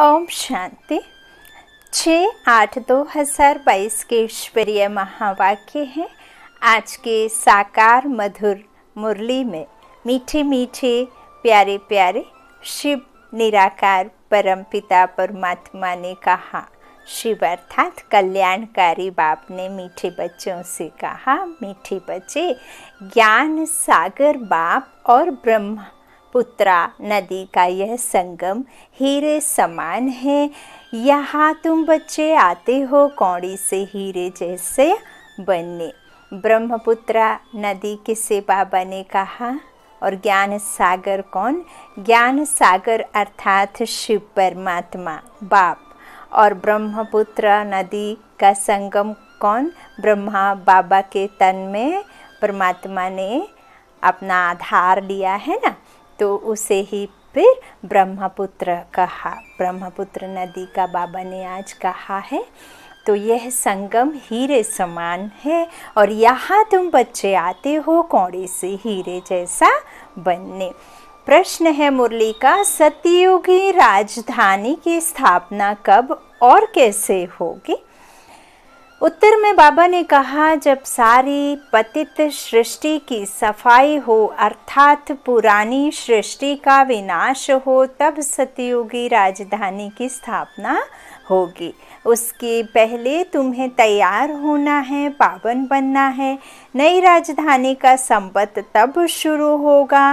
ओम शांति छः आठ दो हजार बाईस के ईश्वरीय महावाक्य हैं आज के साकार मधुर मुरली में मीठे मीठे प्यारे प्यारे शिव निराकार परमपिता परमात्मा ने कहा शिव अर्थात कल्याणकारी बाप ने मीठे बच्चों से कहा मीठे बच्चे ज्ञान सागर बाप और ब्रह्मा पुत्रा नदी का यह संगम हीरे समान है यहाँ तुम बच्चे आते हो कौड़ी से हीरे जैसे बनने ब्रह्मपुत्रा नदी किसे बाबा ने कहा और ज्ञान सागर कौन ज्ञान सागर अर्थात शिव परमात्मा बाप और ब्रह्मपुत्र नदी का संगम कौन ब्रह्मा बाबा के तन में परमात्मा ने अपना आधार लिया है ना तो उसे ही फिर ब्रह्मपुत्र कहा ब्रह्मपुत्र नदी का बाबा ने आज कहा है तो यह संगम हीरे समान है और यहाँ तुम बच्चे आते हो कौड़े से हीरे जैसा बनने प्रश्न है मुरली का सतयुगी राजधानी की स्थापना कब और कैसे होगी उत्तर में बाबा ने कहा जब सारी पतित सृष्टि की सफाई हो अर्थात पुरानी सृष्टि का विनाश हो तब सतयुगी राजधानी की स्थापना होगी उसके पहले तुम्हें तैयार होना है पावन बनना है नई राजधानी का संपत तब शुरू होगा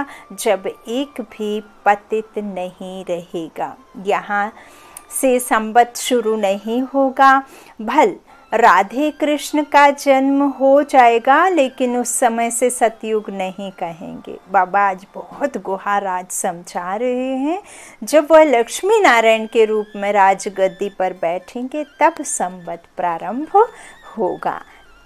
जब एक भी पतित नहीं रहेगा यहाँ से संबत शुरू नहीं होगा भल राधे कृष्ण का जन्म हो जाएगा लेकिन उस समय से सतयुग नहीं कहेंगे बाबा आज बहुत गुहा राज समझा रहे हैं जब वह लक्ष्मी नारायण के रूप में राजगद्दी पर बैठेंगे तब संवत प्रारंभ होगा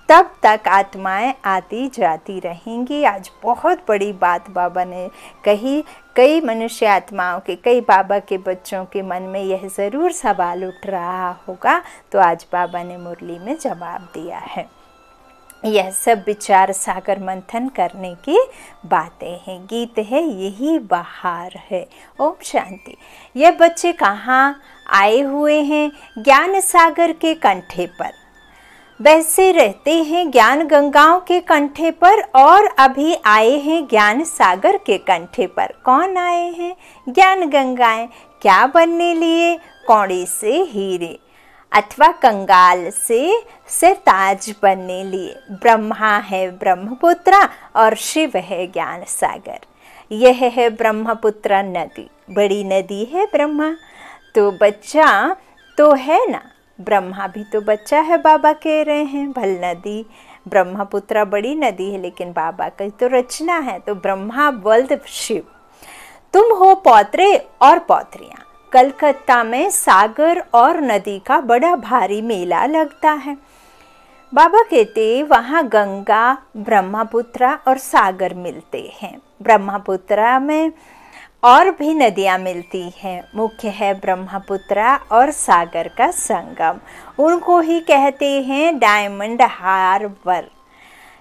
तब तक आत्माएं आती जाती रहेंगी आज बहुत बड़ी बात बाबा ने कही कई मनुष्य आत्माओं के कई बाबा के बच्चों के मन में यह ज़रूर सवाल उठ रहा होगा तो आज बाबा ने मुरली में जवाब दिया है यह सब विचार सागर मंथन करने की बातें हैं गीत है यही बहार है ओम शांति यह बच्चे कहाँ आए हुए हैं ज्ञान सागर के कंठे पर बहसे रहते हैं ज्ञान गंगाओं के कंठे पर और अभी आए हैं ज्ञान सागर के कंठे पर कौन आए हैं ज्ञान गंगाएं क्या बनने लिए कौड़े से हीरे अथवा कंगाल से ताज बनने लिए ब्रह्मा है ब्रह्मपुत्रा और शिव है ज्ञान सागर यह है ब्रह्मपुत्रा नदी बड़ी नदी है ब्रह्मा तो बच्चा तो है ना ब्रह्मा भी तो बच्चा है बाबा कह रहे हैं भल नदी ब्रह्मपुत्रा बड़ी नदी है लेकिन बाबा की तो रचना है तो ब्रह्मा बल्द शिव तुम हो पौत्रे और पौत्रियाँ कलकत्ता में सागर और नदी का बड़ा भारी मेला लगता है बाबा कहते वहाँ गंगा ब्रह्मपुत्रा और सागर मिलते हैं ब्रह्मपुत्रा में और भी नदियाँ मिलती हैं मुख्य है ब्रह्मपुत्रा और सागर का संगम उनको ही कहते हैं डायमंड हार्बर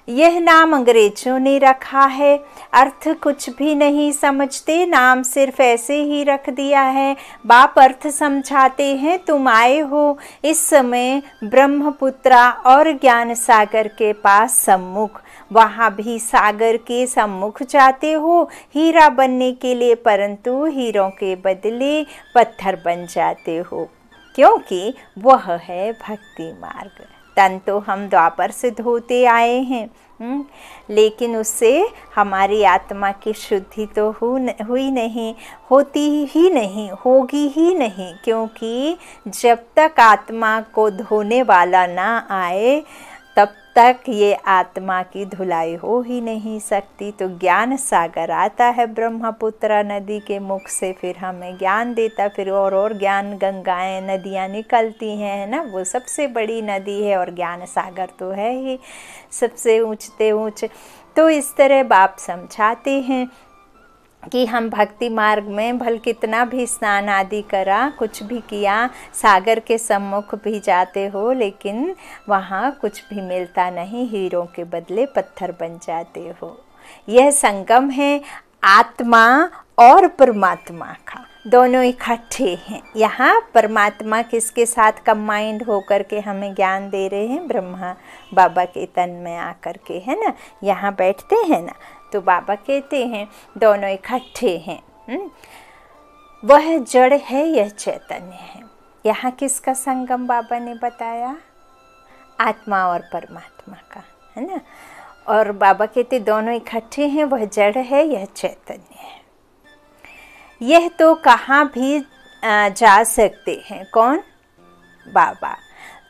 यह नाम अंग्रेजों ने रखा है अर्थ कुछ भी नहीं समझते नाम सिर्फ ऐसे ही रख दिया है बाप अर्थ समझाते हैं तुम आए हो इस समय ब्रह्मपुत्रा और ज्ञान सागर के पास सम्मुख वहाँ भी सागर के सम्मुख जाते हो हीरा बनने के लिए परंतु हीरों के बदले पत्थर बन जाते हो क्योंकि वह है भक्ति मार्ग तन तो हम द्वापर से धोते आए हैं हम्म? लेकिन उससे हमारी आत्मा की शुद्धि तो हुई नहीं होती ही नहीं होगी ही नहीं क्योंकि जब तक आत्मा को धोने वाला ना आए तक ये आत्मा की धुलाई हो ही नहीं सकती तो ज्ञान सागर आता है ब्रह्मपुत्रा नदी के मुख से फिर हमें ज्ञान देता फिर और और ज्ञान गंगाएं नदियाँ निकलती हैं है ना वो सबसे बड़ी नदी है और ज्ञान सागर तो है ही सबसे ऊँचते ऊँच तो इस तरह बाप समझाते हैं कि हम भक्ति मार्ग में भल कितना भी स्नान आदि करा कुछ भी किया सागर के सम्मुख भी जाते हो लेकिन वहाँ कुछ भी मिलता नहीं हीरों के बदले पत्थर बन जाते हो यह संगम है आत्मा और परमात्मा का दोनों इकट्ठे हैं यहाँ परमात्मा किसके साथ कंबाइंड होकर के हमें ज्ञान दे रहे हैं ब्रह्मा बाबा के तन में आकर के है ना यहाँ बैठते हैं ना तो बाबा कहते हैं दोनों इकट्ठे हैं हम्म? वह जड़ है यह चैतन्य है यहाँ किसका संगम बाबा ने बताया आत्मा और परमात्मा का है ना और बाबा कहते दोनों इकट्ठे हैं वह जड़ है यह चैतन्य है यह तो कहाँ भी जा सकते हैं कौन बाबा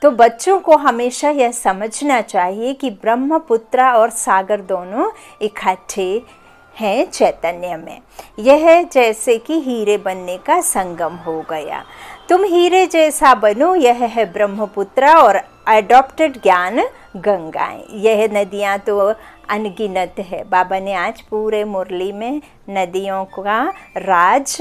तो बच्चों को हमेशा यह समझना चाहिए कि ब्रह्मपुत्रा और सागर दोनों इकट्ठे हैं चैतन्य में यह जैसे कि हीरे बनने का संगम हो गया तुम हीरे जैसा बनो यह है ब्रह्मपुत्रा और अडॉप्टेड ज्ञान गंगाएं यह नदियां तो अनगिनत है बाबा ने आज पूरे मुरली में नदियों का राज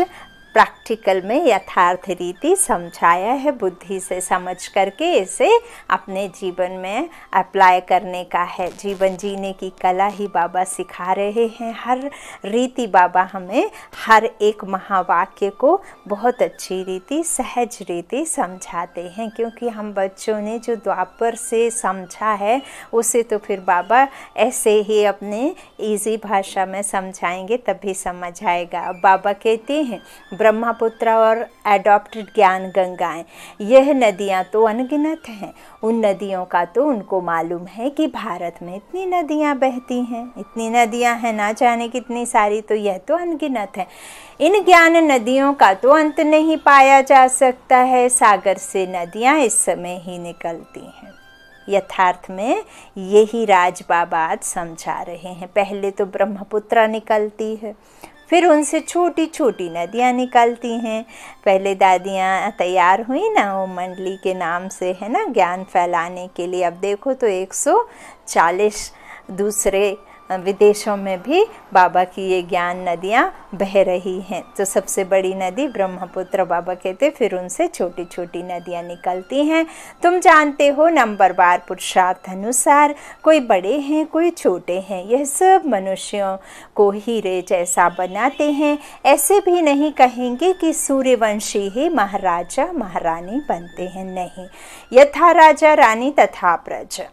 प्रैक्टिकल में यथार्थ रीति समझाया है बुद्धि से समझ करके इसे अपने जीवन में अप्लाई करने का है जीवन जीने की कला ही बाबा सिखा रहे हैं हर रीति बाबा हमें हर एक महावाक्य को बहुत अच्छी रीति सहज रीति समझाते हैं क्योंकि हम बच्चों ने जो द्वापर से समझा है उसे तो फिर बाबा ऐसे ही अपने इजी भाषा में समझाएंगे तभी समझ आएगा अब बाबा कहते हैं ब्रह्मपुत्र और एडॉप्टेड ज्ञान गंगाएं यह नदियां तो अनगिनत हैं उन नदियों का तो उनको मालूम है कि भारत में इतनी नदियां बहती हैं इतनी नदियां हैं ना जाने कितनी सारी तो यह तो अनगिनत है इन ज्ञान नदियों का तो अंत नहीं पाया जा सकता है सागर से नदियां इस समय ही निकलती हैं यथार्थ में यही राज बाबा समझा रहे हैं पहले तो ब्रह्मपुत्र निकलती है फिर उनसे छोटी छोटी नदियाँ निकलती हैं पहले दादियाँ तैयार हुई ना वो मंडली के नाम से है ना ज्ञान फैलाने के लिए अब देखो तो 140 दूसरे विदेशों में भी बाबा की ये ज्ञान नदियाँ बह रही हैं तो सबसे बड़ी नदी ब्रह्मपुत्र बाबा कहते फिर उनसे छोटी छोटी नदियाँ निकलती हैं तुम जानते हो नंबर बार पुरुषार्थ अनुसार कोई बड़े हैं कोई छोटे हैं यह सब मनुष्यों को हीरे जैसा बनाते हैं ऐसे भी नहीं कहेंगे कि सूर्यवंशी ही महाराजा महारानी बनते हैं नहीं यथा राजा रानी तथा प्रजा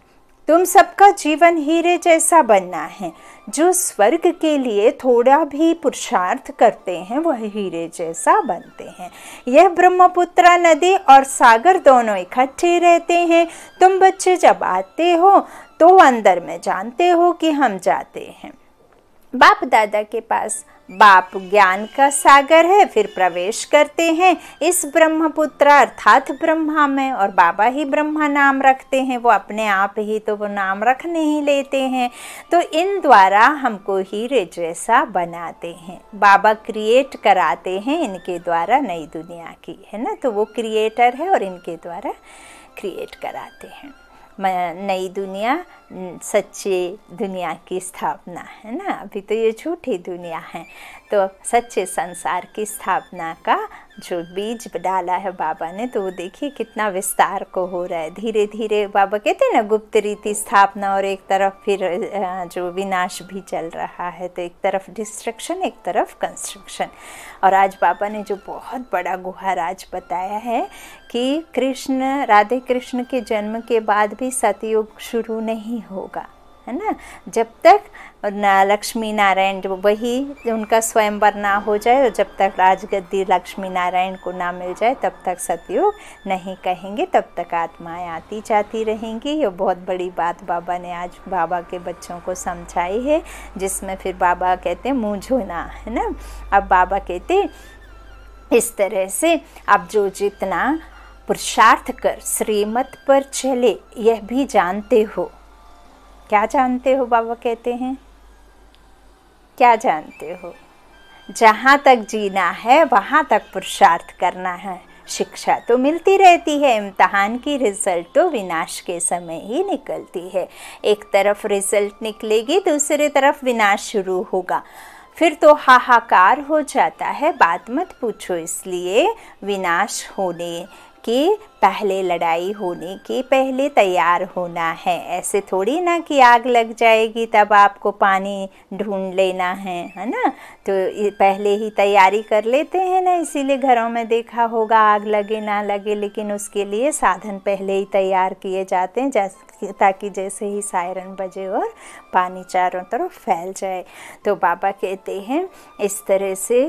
तुम सबका जीवन हीरे जैसा बनना है जो स्वर्ग के लिए थोड़ा भी पुरुषार्थ करते हैं वह हीरे जैसा बनते हैं यह ब्रह्मपुत्रा नदी और सागर दोनों इकट्ठे रहते हैं तुम बच्चे जब आते हो तो अंदर में जानते हो कि हम जाते हैं बाप दादा के पास बाप ज्ञान का सागर है फिर प्रवेश करते हैं इस ब्रह्मपुत्र अर्थात ब्रह्मा में और बाबा ही ब्रह्मा नाम रखते हैं वो अपने आप ही तो वो नाम रख नहीं लेते हैं तो इन द्वारा हमको ही जैसा बनाते हैं बाबा क्रिएट कराते हैं इनके द्वारा नई दुनिया की है ना तो वो क्रिएटर है और इनके द्वारा क्रिएट कराते हैं नई दुनिया सच्चे दुनिया की स्थापना है ना अभी तो ये झूठी दुनिया है तो सच्चे संसार की स्थापना का जो बीज डाला है बाबा ने तो वो देखिए कितना विस्तार को हो रहा है धीरे धीरे बाबा कहते हैं ना गुप्त रीति स्थापना और एक तरफ फिर जो विनाश भी चल रहा है तो एक तरफ डिस्ट्रक्शन एक तरफ कंस्ट्रक्शन और आज बाबा ने जो बहुत बड़ा गुहा राज बताया है कि कृष्ण राधे कृष्ण के जन्म के बाद भी सतयुग शुरू नहीं नहीं होगा है ना जब तक ना लक्ष्मी नारायण वही उनका स्वयंवर ना हो जाए और जब तक राजगद्दी लक्ष्मी नारायण को ना मिल जाए तब तक सतयुग नहीं कहेंगे तब तक आत्माएं आती जाती रहेंगी ये बहुत बड़ी बात बाबा ने आज बाबा के बच्चों को समझाई है जिसमें फिर बाबा कहते हैं ना है ना अब बाबा कहते इस तरह से आप जो जितना पुरुषार्थ कर श्रीमत पर चले यह भी जानते हो क्या जानते हो बाबा कहते हैं क्या जानते हो जहाँ तक जीना है वहाँ तक पुरुषार्थ करना है शिक्षा तो मिलती रहती है इम्तहान की रिजल्ट तो विनाश के समय ही निकलती है एक तरफ रिजल्ट निकलेगी दूसरी तरफ विनाश शुरू होगा फिर तो हाहाकार हो जाता है बात मत पूछो इसलिए विनाश होने कि पहले लड़ाई होने के पहले तैयार होना है ऐसे थोड़ी ना कि आग लग जाएगी तब आपको पानी ढूंढ लेना है है ना तो पहले ही तैयारी कर लेते हैं ना इसीलिए घरों में देखा होगा आग लगे ना लगे लेकिन उसके लिए साधन पहले ही तैयार किए जाते हैं जैसे ताकि जैसे ही सायरन बजे और पानी चारों तरफ फैल जाए तो बाबा कहते हैं इस तरह से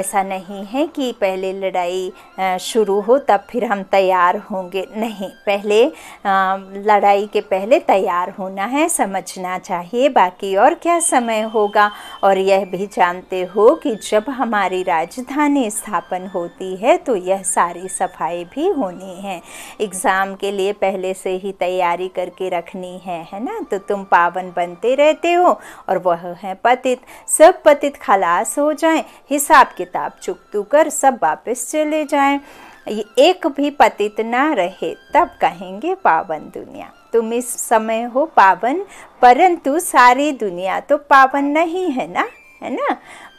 ऐसा नहीं है कि पहले लड़ाई शुरू हो तब फिर हम तैयार होंगे नहीं पहले लड़ाई के पहले तैयार होना है समझना चाहिए बाकी और क्या समय होगा और यह भी जानते हो कि जब हमारी राजधानी स्थापन होती है तो यह सारी सफाई भी होनी है एग्ज़ाम के लिए पहले से ही तैयारी करके रखनी है है ना तो तुम पावन बनते निकाले रहते हो और वह हैं पतित सब पतित खलास हो जाएं हिसाब किताब चुक तू कर सब वापस चले जाएं एक भी पतित ना रहे तब कहेंगे पावन दुनिया तुम इस समय हो पावन परंतु सारी दुनिया तो पावन नहीं है ना है ना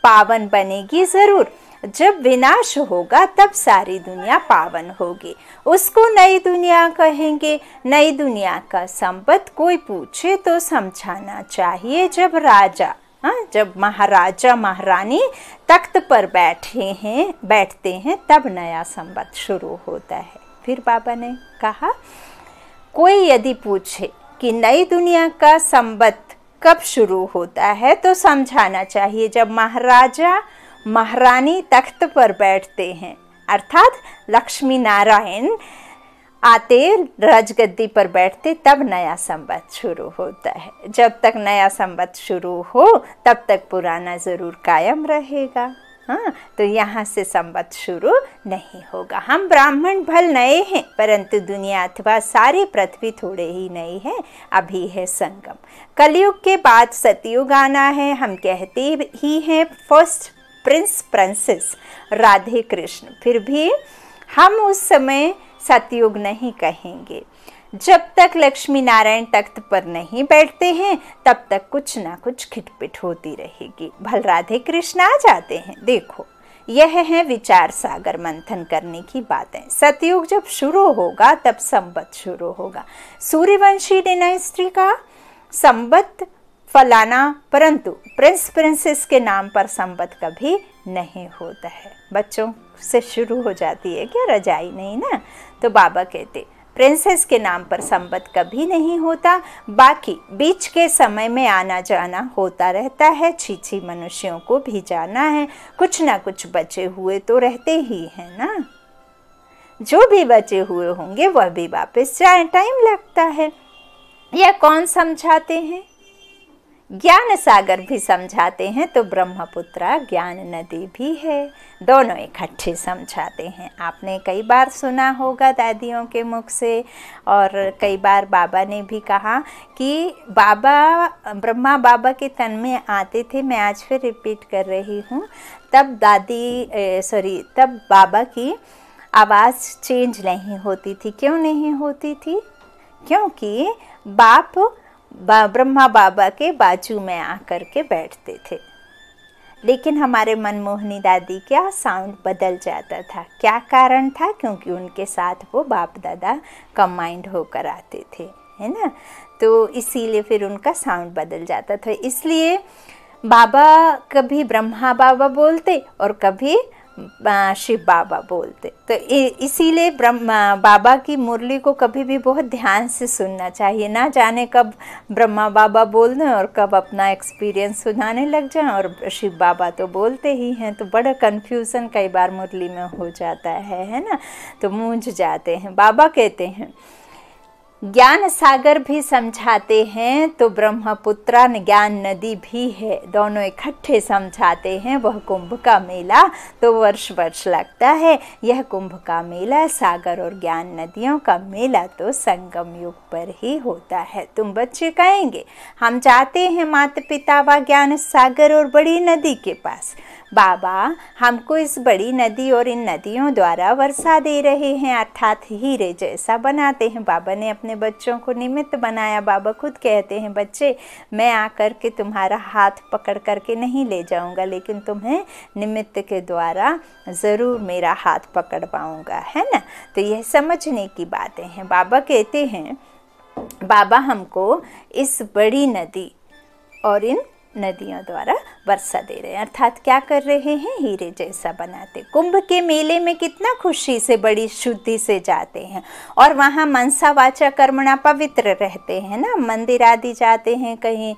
पावन बनेगी ज़रूर जब विनाश होगा तब सारी दुनिया पावन होगी उसको नई दुनिया कहेंगे नई दुनिया का संपद कोई पूछे तो समझाना चाहिए जब राजा हाँ जब महाराजा महारानी तख्त पर बैठे हैं बैठते हैं तब नया संबत शुरू होता है फिर बाबा ने कहा कोई यदि पूछे कि नई दुनिया का संबत कब शुरू होता है तो समझाना चाहिए जब महाराजा महारानी तख्त पर बैठते हैं अर्थात लक्ष्मी नारायण आते राजगद्दी पर बैठते तब नया संबत शुरू होता है जब तक नया संबत शुरू हो तब तक पुराना ज़रूर कायम रहेगा हाँ तो यहाँ से संबत शुरू नहीं होगा हम ब्राह्मण भल नए हैं परंतु दुनिया अथवा सारे पृथ्वी थोड़े ही नए हैं अभी है संगम कलयुग के बाद सतयुग आना है हम कहते ही हैं first prince princess Radhe Krishna फिर भी हम उस समय सतयुग नहीं कहेंगे जब तक लक्ष्मी नारायण तख्त पर नहीं बैठते हैं तब तक कुछ ना कुछ खिटपिट होती रहेगी भल राधे कृष्ण आ जाते हैं देखो यह है विचार सागर मंथन करने की बातें सतयुग जब शुरू होगा तब संबत शुरू होगा सूर्यवंशी डिनाइस्ट्री का संबत फलाना परंतु प्रिंस प्रिंसेस के नाम पर संबंध कभी नहीं होता है बच्चों से शुरू हो जाती है क्या रजाई नहीं ना तो बाबा कहते प्रिंसेस के नाम पर संबंध कभी नहीं होता बाकी बीच के समय में आना जाना होता रहता है छीछी मनुष्यों को भी जाना है कुछ ना कुछ बचे हुए तो रहते ही हैं ना जो भी बचे हुए होंगे वह भी वापस जाए टाइम लगता है या कौन समझाते हैं ज्ञान सागर भी समझाते हैं तो ब्रह्मपुत्रा ज्ञान नदी भी है दोनों इकट्ठे समझाते हैं आपने कई बार सुना होगा दादियों के मुख से और कई बार बाबा ने भी कहा कि बाबा ब्रह्मा बाबा के तन में आते थे मैं आज फिर रिपीट कर रही हूँ तब दादी सॉरी तब बाबा की आवाज़ चेंज नहीं होती थी क्यों नहीं होती थी क्योंकि बाप ब्रह्मा बाबा के बाजू में आकर के बैठते थे लेकिन हमारे मनमोहनी दादी का साउंड बदल जाता था क्या कारण था क्योंकि उनके साथ वो बाप दादा कमाइंड होकर आते थे है ना तो इसीलिए फिर उनका साउंड बदल जाता था इसलिए बाबा कभी ब्रह्मा बाबा बोलते और कभी शिव बाबा बोलते तो इसीलिए ब्रह्मा बाबा की मुरली को कभी भी बहुत ध्यान से सुनना चाहिए ना जाने कब ब्रह्मा बाबा बोल दें और कब अपना एक्सपीरियंस सुनाने लग जाएं और शिव बाबा तो बोलते ही हैं तो बड़ा कन्फ्यूज़न कई बार मुरली में हो जाता है है ना तो मूंझ जाते हैं बाबा कहते हैं ज्ञान सागर भी समझाते हैं तो ब्रह्मपुत्रा ज्ञान नदी भी है दोनों इकट्ठे समझाते हैं वह कुंभ का मेला तो वर्ष वर्ष लगता है यह कुंभ का मेला सागर और ज्ञान नदियों का मेला तो संगम युग पर ही होता है तुम बच्चे कहेंगे हम जाते हैं माता पिता व ज्ञान सागर और बड़ी नदी के पास बाबा हमको इस बड़ी नदी और इन नदियों द्वारा वर्षा दे रहे हैं अर्थात हीरे जैसा बनाते हैं बाबा ने अपने बच्चों को निमित्त बनाया बाबा खुद कहते हैं बच्चे मैं आकर के तुम्हारा हाथ पकड़ करके नहीं ले जाऊंगा लेकिन तुम्हें निमित्त के द्वारा ज़रूर मेरा हाथ पकड़ पाऊँगा है ना तो यह समझने की बातें हैं बाबा कहते हैं बाबा हमको इस बड़ी नदी और इन नदियों द्वारा वर्षा दे रहे हैं अर्थात क्या कर रहे हैं हीरे जैसा बनाते कुंभ के मेले में कितना खुशी से बड़ी शुद्धि से जाते हैं और वहाँ मनसा वाचा कर्मणा पवित्र रहते हैं ना मंदिर आदि जाते हैं कहीं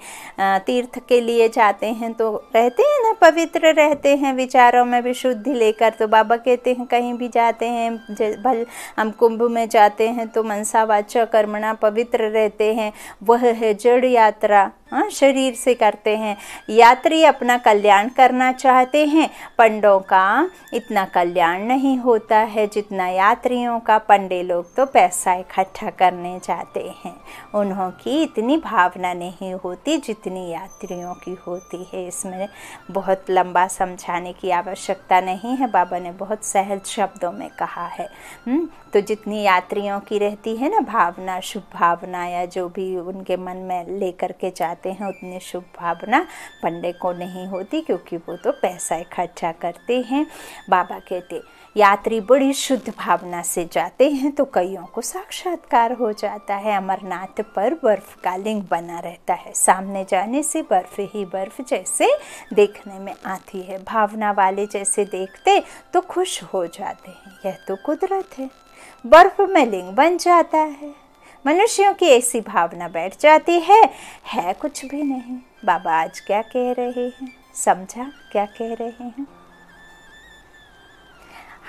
तीर्थ के लिए जाते हैं तो रहते हैं ना पवित्र रहते हैं विचारों में भी शुद्धि लेकर तो बाबा कहते हैं कहीं भी जाते हैं भल हम कुंभ में जाते हैं तो मनसा वाचा कर्मणा पवित्र रहते हैं वह है जड़ यात्रा हाँ शरीर से करते हैं यात्री अपना कल्याण करना चाहते हैं पंडों का इतना कल्याण नहीं होता है जितना यात्रियों का पंडे लोग तो पैसा इकट्ठा करने जाते हैं उन्हों की इतनी भावना नहीं होती जितनी यात्रियों की होती है इसमें बहुत लंबा समझाने की आवश्यकता नहीं है बाबा ने बहुत सहज शब्दों में कहा है हुँ? हम्म, तो जितनी यात्रियों की रहती है ना भावना शुभ भावना या जो भी उनके मन में लेकर के जाते हैं उतनी शुभ भावना पंडे को नहीं होती क्योंकि वो तो पैसा इकट्ठा करते हैं बाबा कहते यात्री बड़ी शुद्ध भावना से जाते हैं तो कईयों को साक्षात्कार हो जाता है अमरनाथ पर बर्फ का लिंग बना रहता है सामने जाने से बर्फ ही बर्फ जैसे देखने में आती है भावना वाले जैसे देखते तो खुश हो जाते हैं यह तो कुदरत है बर्फ में लिंग बन जाता है मनुष्यों की ऐसी भावना बैठ जाती है है कुछ भी नहीं बाबा आज क्या कह रहे हैं समझा क्या कह रहे हैं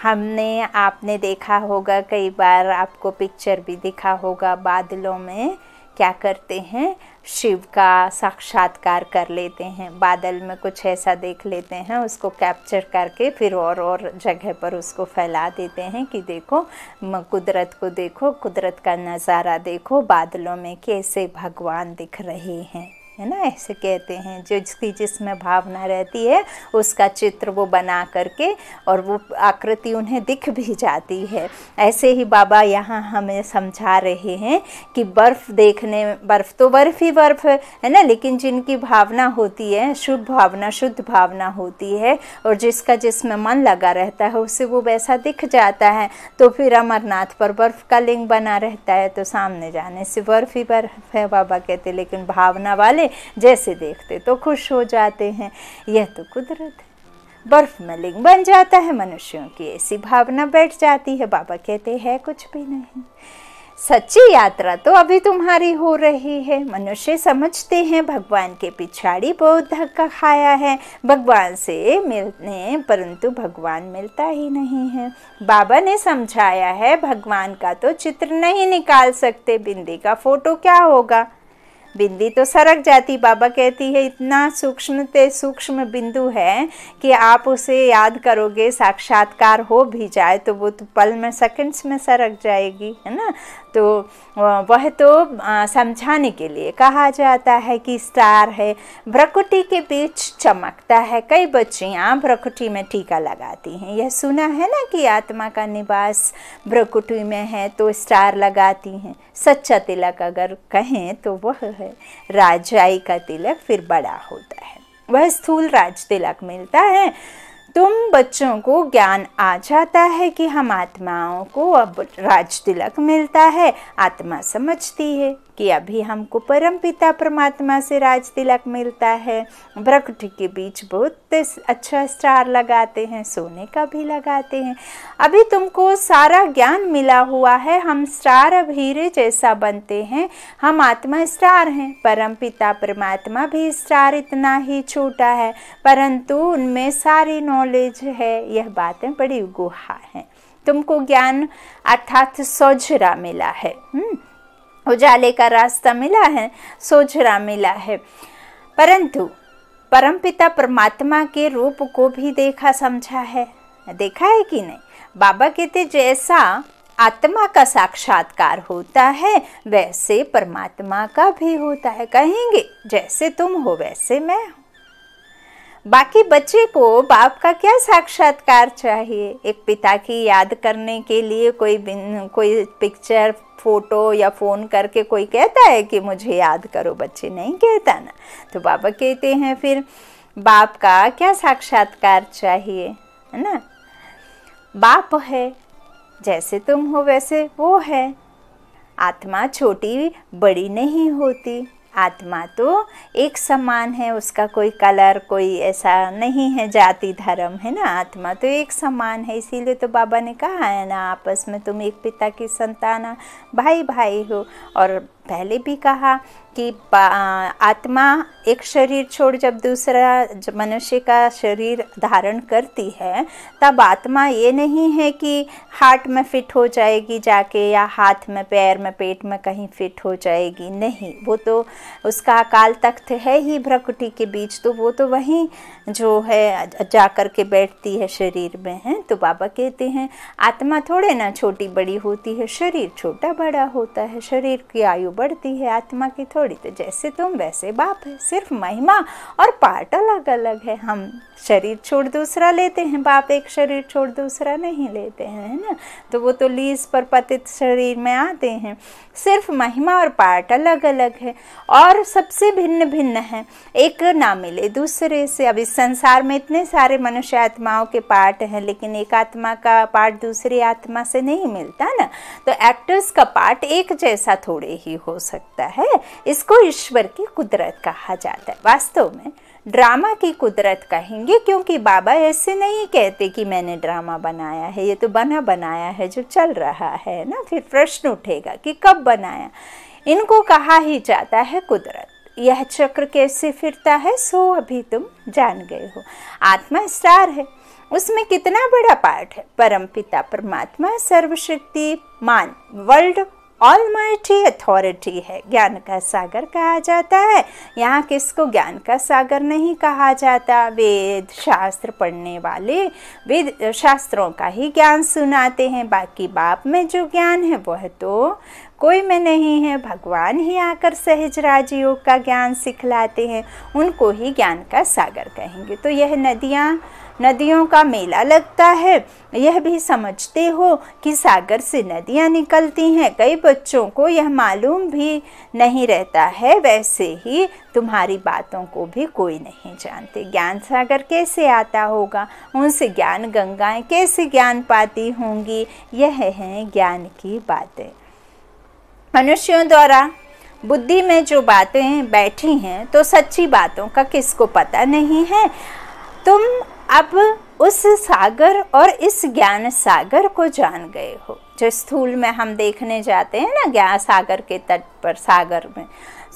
हमने आपने देखा होगा कई बार आपको पिक्चर भी दिखा होगा बादलों में क्या करते हैं शिव का साक्षात्कार कर लेते हैं बादल में कुछ ऐसा देख लेते हैं उसको कैप्चर करके फिर और और जगह पर उसको फैला देते हैं कि देखो कुदरत को देखो कुदरत का नज़ारा देखो बादलों में कैसे भगवान दिख रहे हैं है ना ऐसे कहते हैं जो जिसकी जिसमें भावना रहती है उसका चित्र वो बना करके और वो आकृति उन्हें दिख भी जाती है ऐसे ही बाबा यहाँ हमें समझा रहे हैं कि बर्फ़ देखने बर्फ़ तो बर्फ़ ही बर्फ़ है ना लेकिन जिनकी भावना होती है शुभ भावना शुद्ध भावना होती है और जिसका जिसमें मन लगा रहता है उसे वो वैसा दिख जाता है तो फिर अमरनाथ पर बर्फ़ का लिंग बना रहता है तो सामने जाने से बर्फ़ ही बर्फ़ है बाबा कहते लेकिन भावना वाले पहले जैसे देखते तो खुश हो जाते हैं यह तो कुदरत है बर्फ में लिंग बन जाता है मनुष्यों की ऐसी भावना बैठ जाती है बाबा कहते हैं कुछ भी नहीं सच्ची यात्रा तो अभी तुम्हारी हो रही है मनुष्य समझते हैं भगवान के पिछाड़ी बहुत धक्का खाया है भगवान से मिलने परंतु भगवान मिलता ही नहीं है बाबा ने समझाया है भगवान का तो चित्र नहीं निकाल सकते बिंदी का फोटो क्या होगा बिंदी तो सरक जाती बाबा कहती है इतना सूक्ष्म सूक्ष्म बिंदु है कि आप उसे याद करोगे साक्षात्कार हो भी जाए तो वो तो पल में सेकंड्स में सरक जाएगी है ना तो वह तो समझाने के लिए कहा जाता है कि स्टार है भ्रकुटी के बीच चमकता है कई बच्चियाँ भ्रकुटी में टीका लगाती हैं यह सुना है ना कि आत्मा का निवास भ्रकुटी में है तो स्टार लगाती हैं सच्चा तिलक अगर कहें तो वह है राजाई का तिलक फिर बड़ा होता है वह स्थूल राज तिलक मिलता है तुम बच्चों को ज्ञान आ जाता है कि हम आत्माओं को अब राज तिलक मिलता है आत्मा समझती है कि अभी हमको परम पिता परमात्मा से राज तिलक मिलता है ब्रकट के बीच बहुत अच्छा स्टार लगाते हैं सोने का भी लगाते हैं अभी तुमको सारा ज्ञान मिला हुआ है हम स्टार अब हीरे जैसा बनते हैं हम आत्मा स्टार हैं परम पिता परमात्मा भी स्टार इतना ही छोटा है परंतु उनमें सारी नॉलेज है यह बातें बड़ी गुहा हैं तुमको ज्ञान अर्थात सौजरा मिला है हुँ? हम्म। उजाले का रास्ता मिला है सोझरा मिला है परंतु परमपिता परमात्मा के रूप को भी देखा समझा है देखा है कि नहीं बाबा कहते जैसा आत्मा का साक्षात्कार होता है वैसे परमात्मा का भी होता है कहेंगे जैसे तुम हो वैसे मैं हूँ बाकी बच्चे को बाप का क्या साक्षात्कार चाहिए एक पिता की याद करने के लिए कोई कोई पिक्चर फोटो या फ़ोन करके कोई कहता है कि मुझे याद करो बच्चे नहीं कहता ना तो बाबा कहते हैं फिर बाप का क्या साक्षात्कार चाहिए है ना बाप है जैसे तुम हो वैसे वो है आत्मा छोटी बड़ी नहीं होती आत्मा तो एक समान है उसका कोई कलर कोई ऐसा नहीं है जाति धर्म है ना आत्मा तो एक समान है इसीलिए तो बाबा ने कहा है ना आपस में तुम एक पिता की संतान भाई भाई हो और पहले भी कहा कि आत्मा एक शरीर छोड़ जब दूसरा मनुष्य का शरीर धारण करती है तब आत्मा ये नहीं है कि हार्ट में फिट हो जाएगी जाके या हाथ में पैर में पेट में कहीं फिट हो जाएगी नहीं वो तो उसका अकाल तख्त है ही भ्रकुटी के बीच तो वो तो वहीं जो है जा कर के बैठती है शरीर में है तो बाबा कहते हैं आत्मा थोड़े ना छोटी बड़ी होती है शरीर छोटा बड़ा होता है शरीर की आयु बढ़ती है आत्मा की थोड़ी तो जैसे तुम वैसे बाप है सिर्फ महिमा और पार्ट अलग अलग है हम शरीर छोड़ दूसरा लेते हैं बाप एक शरीर छोड़ दूसरा नहीं लेते हैं है ना तो वो तो लीज पर पतित शरीर में आते हैं सिर्फ महिमा और पार्ट अलग अलग है और सबसे भिन्न भिन्न है एक ना मिले दूसरे से अब इस संसार में इतने सारे मनुष्य आत्माओं के पार्ट हैं लेकिन एक आत्मा का पार्ट दूसरी आत्मा से नहीं मिलता ना तो एक्टर्स का पार्ट एक जैसा थोड़े ही हो सकता है इसको ईश्वर की कुदरत कहा जाता है वास्तव में ड्रामा की कुदरत कहेंगे क्योंकि बाबा ऐसे नहीं कहते कि मैंने ड्रामा बनाया है ये तो बना बनाया है जो चल रहा है ना फिर प्रश्न उठेगा कि कब बनाया इनको कहा ही जाता है कुदरत यह चक्र कैसे फिरता है सो अभी तुम जान गए हो आत्मा स्टार है उसमें कितना बड़ा पार्ट है परमपिता परमात्मा सर्वशक्ति मान वर्ल्ड ऑलमाइटी अथॉरिटी है ज्ञान का सागर कहा जाता है यहाँ किसको ज्ञान का सागर नहीं कहा जाता वेद शास्त्र पढ़ने वाले वेद शास्त्रों का ही ज्ञान सुनाते हैं बाकी बाप में जो ज्ञान है वह तो कोई में नहीं है भगवान ही आकर सहज राजयोग का ज्ञान सिखलाते हैं उनको ही ज्ञान का सागर कहेंगे तो यह नदियाँ नदियों का मेला लगता है यह भी समझते हो कि सागर से नदियाँ निकलती हैं कई बच्चों को यह मालूम भी नहीं रहता है वैसे ही तुम्हारी बातों को भी कोई नहीं जानते ज्ञान सागर कैसे आता होगा उनसे ज्ञान गंगाएं कैसे ज्ञान पाती होंगी यह है ज्ञान की बातें मनुष्यों द्वारा बुद्धि में जो बातें बैठी हैं तो सच्ची बातों का किसको पता नहीं है तुम अब उस सागर और इस ज्ञान सागर को जान गए हो जो स्थूल में हम देखने जाते हैं ना ज्ञान सागर के तट पर सागर में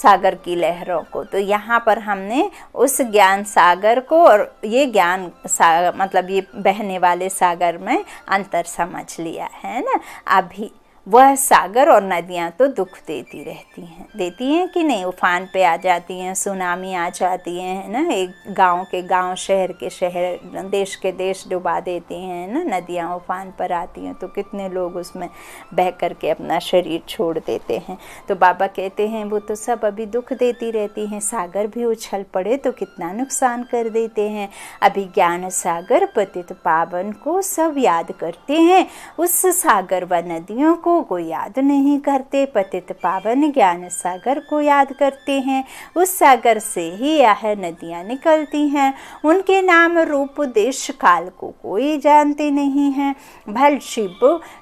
सागर की लहरों को तो यहाँ पर हमने उस ज्ञान सागर को और ये ज्ञान सागर मतलब ये बहने वाले सागर में अंतर समझ लिया है ना अभी वह सागर और नदियाँ तो दुख देती रहती हैं देती हैं कि नहीं उफान पे आ जाती हैं सुनामी आ जाती हैं ना एक गांव के गांव शहर के शहर देश के देश डुबा देती हैं ना नदियाँ उफान पर आती हैं तो कितने लोग उसमें बह कर के अपना शरीर छोड़ देते हैं तो बाबा कहते हैं वो तो सब अभी दुख देती रहती हैं सागर भी उछल पड़े तो कितना नुकसान कर देते हैं अभी ज्ञान सागर पतित पावन को सब याद करते हैं उस सागर व नदियों को गुरुओं को याद नहीं करते पतित पावन ज्ञान सागर को याद करते हैं उस सागर से ही यह नदियाँ निकलती हैं उनके नाम रूप देश काल को कोई जानते नहीं हैं भल शिव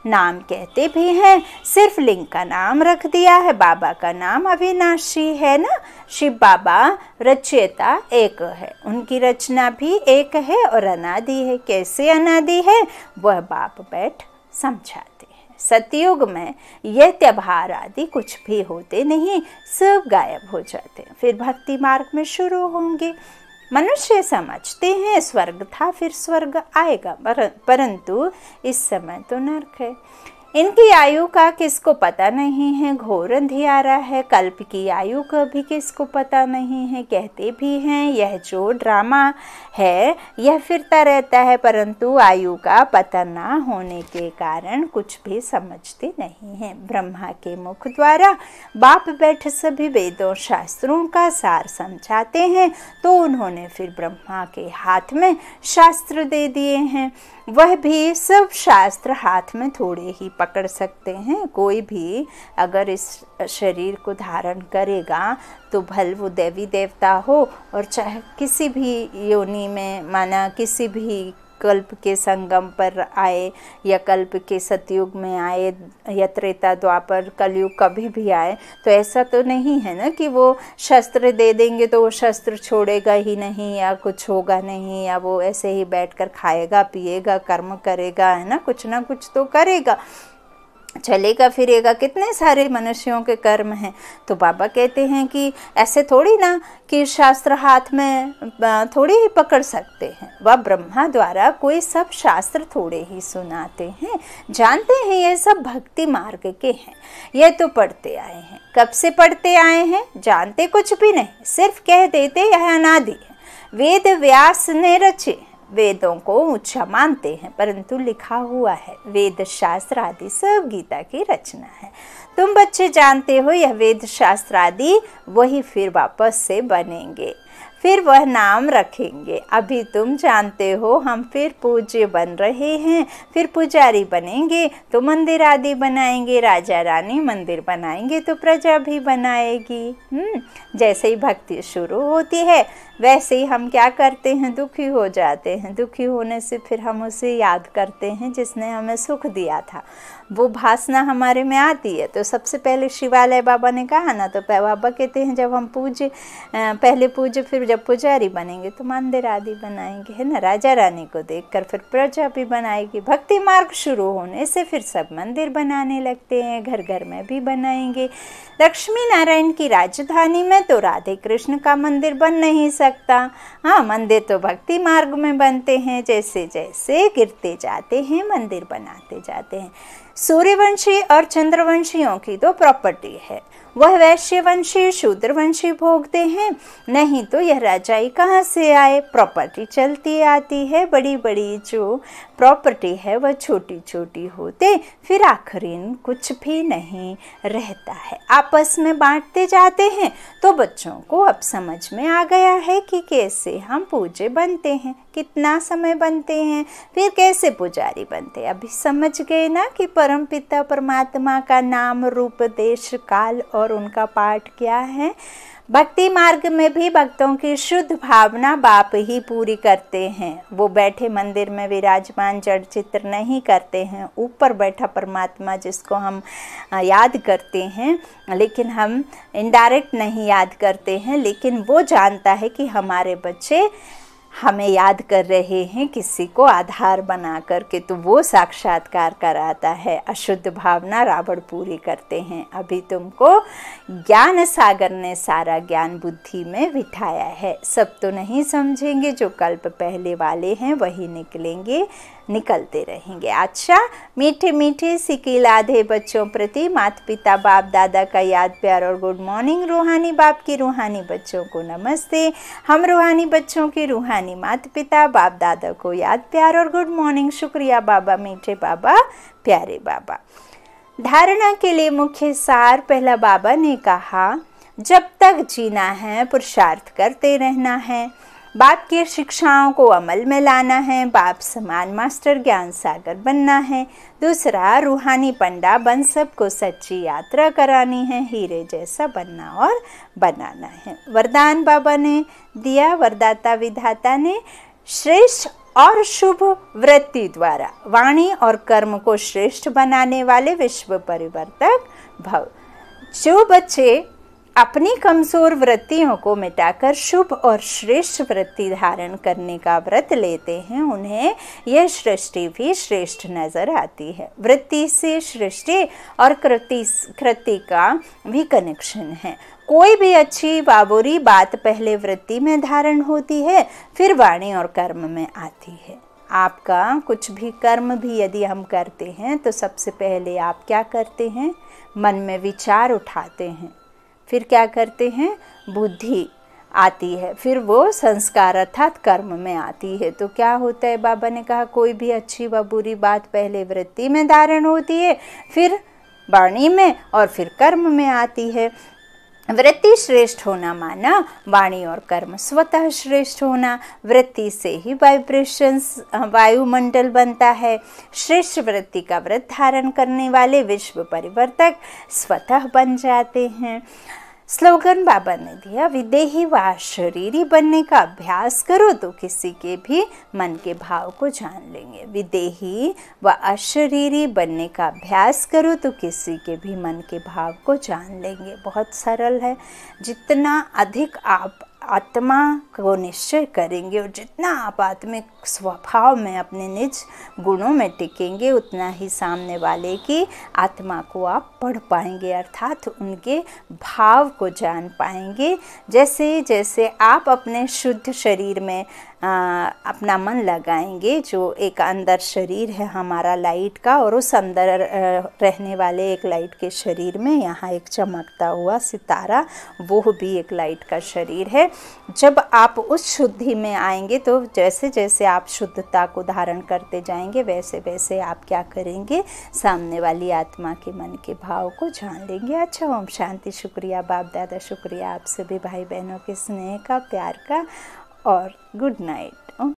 नाम कहते भी हैं सिर्फ लिंग का नाम रख दिया है बाबा का नाम अविनाशी है ना शिव बाबा रचयिता एक है उनकी रचना भी एक है और अनादि है कैसे अनादि है वह बाप बैठ समझा सतयुग में यह त्यौहार आदि कुछ भी होते नहीं सब गायब हो जाते हैं फिर भक्ति मार्ग में शुरू होंगे मनुष्य समझते हैं स्वर्ग था फिर स्वर्ग आएगा परंतु इस समय तो नर्क है इनकी आयु का किसको पता नहीं है घोर अंधियारा है कल्प की आयु का भी किसको पता नहीं है कहते भी हैं यह जो ड्रामा है यह फिरता रहता है परंतु आयु का पता ना होने के कारण कुछ भी समझते नहीं हैं ब्रह्मा के मुख द्वारा बाप बैठ सभी वेदों शास्त्रों का सार समझाते हैं तो उन्होंने फिर ब्रह्मा के हाथ में शास्त्र दे दिए हैं वह भी सब शास्त्र हाथ में थोड़े ही पक पकड़ सकते हैं कोई भी अगर इस शरीर को धारण करेगा तो भल वो देवी देवता हो और चाहे किसी भी योनि में माना किसी भी कल्प के संगम पर आए या कल्प के सतयुग में आए या त्रेता द्वापर कलयुग कभी भी आए तो ऐसा तो नहीं है ना कि वो शस्त्र दे देंगे तो वो शस्त्र छोड़ेगा ही नहीं या कुछ होगा नहीं या वो ऐसे ही बैठकर खाएगा पिएगा कर्म करेगा है ना कुछ ना कुछ तो करेगा चलेगा फिरेगा कितने सारे मनुष्यों के कर्म हैं तो बाबा कहते हैं कि ऐसे थोड़ी ना कि शास्त्र हाथ में थोड़ी ही पकड़ सकते हैं वह ब्रह्मा द्वारा कोई सब शास्त्र थोड़े ही सुनाते हैं जानते हैं ये सब भक्ति मार्ग के हैं ये तो पढ़ते आए हैं कब से पढ़ते आए हैं जानते कुछ भी नहीं सिर्फ कह देते यह अनादि है वेद व्यास ने रचे हैं वेदों को ऊंचा मानते हैं परंतु लिखा हुआ है वेद शास्त्र आदि सब गीता की रचना है तुम बच्चे जानते हो यह वेद शास्त्र आदि वही फिर वापस से बनेंगे फिर वह नाम रखेंगे अभी तुम जानते हो हम फिर पूज्य बन रहे हैं फिर पुजारी बनेंगे तो मंदिर आदि बनाएंगे राजा रानी मंदिर बनाएंगे तो प्रजा भी बनाएगी हम्म जैसे ही भक्ति शुरू होती है वैसे ही हम क्या करते हैं दुखी हो जाते हैं दुखी होने से फिर हम उसे याद करते हैं जिसने हमें सुख दिया था वो भासना हमारे में आती है तो सबसे पहले शिवालय बाबा ने कहा ना तो बाबा कहते हैं जब हम पूज पहले पूज फिर जब पुजारी बनेंगे तो मंदिर आदि बनाएंगे है ना राजा रानी को कर फिर प्रजा भी बनाएगी भक्ति मार्ग शुरू होने से फिर सब मंदिर बनाने लगते हैं घर घर में भी बनाएंगे लक्ष्मी नारायण की राजधानी में तो राधे कृष्ण का मंदिर बन नहीं सकता सकता हाँ मंदिर तो भक्ति मार्ग में बनते हैं जैसे जैसे गिरते जाते हैं मंदिर बनाते जाते हैं सूर्यवंशी और चंद्रवंशियों की तो प्रॉपर्टी है वह वैश्यवंशी शूद्रवंशी भोगते हैं नहीं तो यह राजाई कहाँ से आए प्रॉपर्टी चलती आती है बड़ी बड़ी जो प्रॉपर्टी है वह छोटी छोटी होते फिर आखिरी कुछ भी नहीं रहता है आपस में बांटते जाते हैं तो बच्चों को अब समझ में आ गया है कि कैसे हम पूजे बनते हैं कितना समय बनते हैं फिर कैसे पुजारी बनते अभी समझ गए ना कि पर परम पिता परमात्मा का नाम रूप देश काल और उनका पाठ क्या है भक्ति मार्ग में भी भक्तों की शुद्ध भावना बाप ही पूरी करते हैं वो बैठे मंदिर में विराजमान जड़ चित्र नहीं करते हैं ऊपर बैठा परमात्मा जिसको हम याद करते हैं लेकिन हम इनडायरेक्ट नहीं याद करते हैं लेकिन वो जानता है कि हमारे बच्चे हमें याद कर रहे हैं किसी को आधार बना करके तो वो साक्षात्कार कराता है अशुद्ध भावना रावण पूरी करते हैं अभी तुमको ज्ञान सागर ने सारा ज्ञान बुद्धि में बिठाया है सब तो नहीं समझेंगे जो कल्प पहले वाले हैं वही निकलेंगे निकलते रहेंगे अच्छा मीठे मीठे सिकील आधे बच्चों प्रति मात पिता बाप दादा का याद प्यार और गुड मॉर्निंग रूहानी बाप की रूहानी बच्चों को नमस्ते हम रूहानी बच्चों के रूहानी मात पिता बाप दादा को याद प्यार और गुड मॉर्निंग शुक्रिया बाबा मीठे बाबा प्यारे बाबा धारणा के लिए मुख्य सार पहला बाबा ने कहा जब तक जीना है पुरुषार्थ करते रहना है बाप की शिक्षाओं को अमल में लाना है बाप समान मास्टर ज्ञान सागर बनना है दूसरा रूहानी पंडा बन सबको सच्ची यात्रा करानी है हीरे जैसा बनना और बनाना है वरदान बाबा ने दिया वरदाता विधाता ने श्रेष्ठ और शुभ वृत्ति द्वारा वाणी और कर्म को श्रेष्ठ बनाने वाले विश्व परिवर्तक भव जो बच्चे अपनी कमज़ोर वृत्तियों को मिटाकर शुभ और श्रेष्ठ वृत्ति धारण करने का व्रत लेते हैं उन्हें यह सृष्टि भी श्रेष्ठ नज़र आती है वृत्ति से सृष्टि और कृति कृति का भी कनेक्शन है कोई भी अच्छी बाबूरी बात पहले वृत्ति में धारण होती है फिर वाणी और कर्म में आती है आपका कुछ भी कर्म भी यदि हम करते हैं तो सबसे पहले आप क्या करते हैं मन में विचार उठाते हैं फिर क्या करते हैं बुद्धि आती है फिर वो संस्कार अर्थात कर्म में आती है तो क्या होता है बाबा ने कहा कोई भी अच्छी व बुरी बात पहले वृत्ति में धारण होती है फिर वाणी में और फिर कर्म में आती है वृत्ति श्रेष्ठ होना माना वाणी और कर्म स्वतः श्रेष्ठ होना वृत्ति से ही वाइब्रेशंस वायुमंडल बनता है श्रेष्ठ वृत्ति का व्रत धारण करने वाले विश्व परिवर्तक स्वतः बन जाते हैं स्लोगन बाबा ने दिया विदेही व शरीरी बनने का अभ्यास करो तो किसी के भी मन के भाव को जान लेंगे विदेही व अशरीरी बनने का अभ्यास करो तो किसी के भी मन के भाव को जान लेंगे बहुत सरल है जितना अधिक आप आत्मा को निश्चय करेंगे और जितना आप आत्मिक स्वभाव में अपने निज गुणों में टिकेंगे उतना ही सामने वाले की आत्मा को आप पढ़ पाएंगे अर्थात उनके भाव को जान पाएंगे जैसे जैसे आप अपने शुद्ध शरीर में अपना मन लगाएंगे जो एक अंदर शरीर है हमारा लाइट का और उस अंदर रहने वाले एक लाइट के शरीर में यहाँ एक चमकता हुआ सितारा वो भी एक लाइट का शरीर है जब आप उस शुद्धि में आएंगे तो जैसे जैसे आप शुद्धता को धारण करते जाएंगे वैसे वैसे आप क्या करेंगे सामने वाली आत्मा के मन के भाव को जान लेंगे अच्छा ओम शांति शुक्रिया बाप दादा शुक्रिया आप सभी भाई बहनों के स्नेह का प्यार का or good night.